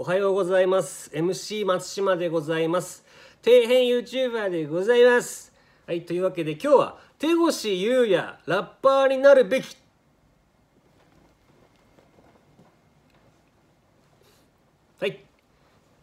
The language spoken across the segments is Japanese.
おはようございます。MC 松島でございます。底辺 YouTuber でございます。はい、というわけで今日は手越優也、ラッパーになるべきはい。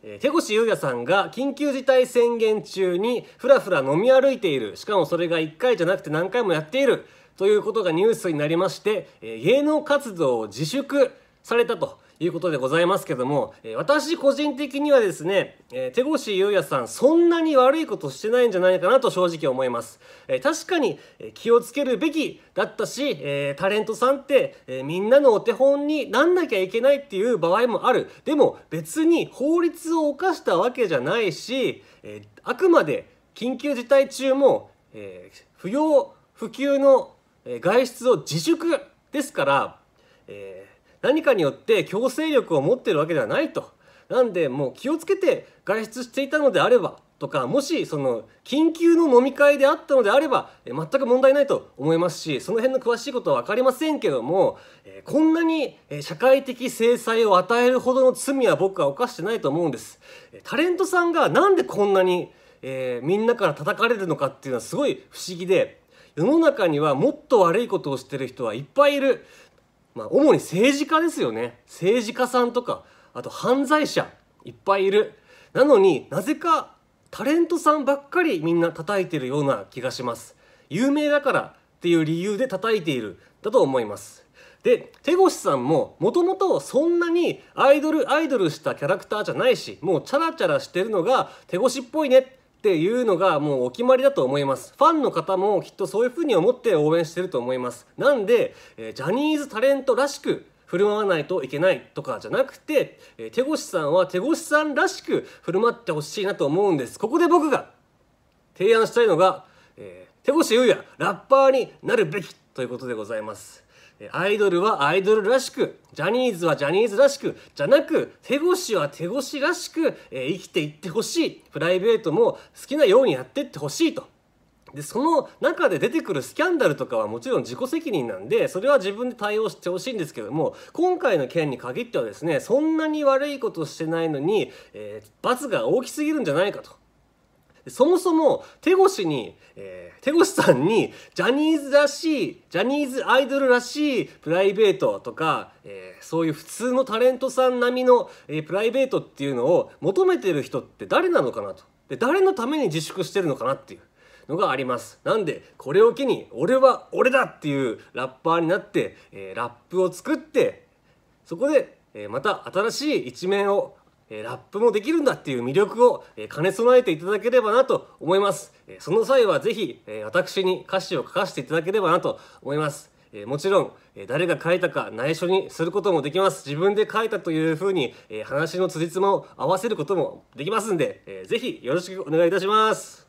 え手越優也さんが緊急事態宣言中にふらふら飲み歩いている。しかもそれが1回じゃなくて何回もやっている。ということがニュースになりまして、え芸能活動を自粛されたと。いうことでございますけども、え私個人的にはですね、え手越優也さんそんなに悪いことしてないんじゃないかなと正直思います、え確かに気をつけるべきだったし、えタレントさんって、えみんなのお手本になんなきゃいけないっていう場合もあるでも別に法律を犯したわけじゃないし、えあくまで緊急事態中も、え不要不急の外出を自粛ですから、えー何かによって強制力を持ってるわけではないと。なんでもう気をつけて外出していたのであればとかもしその緊急の飲み会であったのであれば全く問題ないと思いますしその辺の詳しいことは分かりませんけどもこんなに社会的制裁を与えるほどの罪は僕は犯してないと思うんですタレントさんがなんでこんなに、えー、みんなから叩かれるのかっていうのはすごい不思議で世の中にはもっと悪いことをしてる人はいっぱいいるまあ、主に政治家ですよね政治家さんとかあと犯罪者いっぱいいるなのになぜかタレントさんばっかりみんな叩いてるような気がします有名だからっていう理由で叩いているだと思いますで手越さんももともとそんなにアイドルアイドルしたキャラクターじゃないしもうチャラチャラしてるのが手越っぽいねっていうのがもうお決まりだと思います。ファンの方もきっとそういうふうに思って応援してると思います。なんで、えジャニーズタレントらしく振る舞わないといけないとかじゃなくて、え手越さんは手越さんらしく振る舞ってほしいなと思うんです。ここで僕が提案したいのが、えー、手越優也、ラッパーになるべきということでございます。アイドルはアイドルらしく、ジャニーズはジャニーズらしく、じゃなく、手越は手越らしく、え生きていってほしい。プライベートも好きなようにやってってほしいと。でその中で出てくるスキャンダルとかはもちろん自己責任なんでそれは自分で対応してほしいんですけども今回の件に限ってはですねそんなに悪いことしてないのに、えー、罰が大きすぎるんじゃないかと。そもそも手越に、えー、手越さんにジャニーズらしいジャニーズアイドルらしいプライベートとか、えー、そういう普通のタレントさん並みの、えー、プライベートっていうのを求めてる人って誰なのかなとで誰のために自粛してるのかなっていう。のがありますなんでこれを機に俺は俺だっていうラッパーになって、えー、ラップを作ってそこでえまた新しい一面をえラップもできるんだっていう魅力を、え兼ね備えていただければなと思います、えその際は是非、え私に歌詞を書かせていただければなと思います、えもちろん、え誰が書いたか内緒にすることもできます自分で書いたというふうに、え話のつじつまを合わせることもできますんで、えー、ぜひよろしくお願いいたします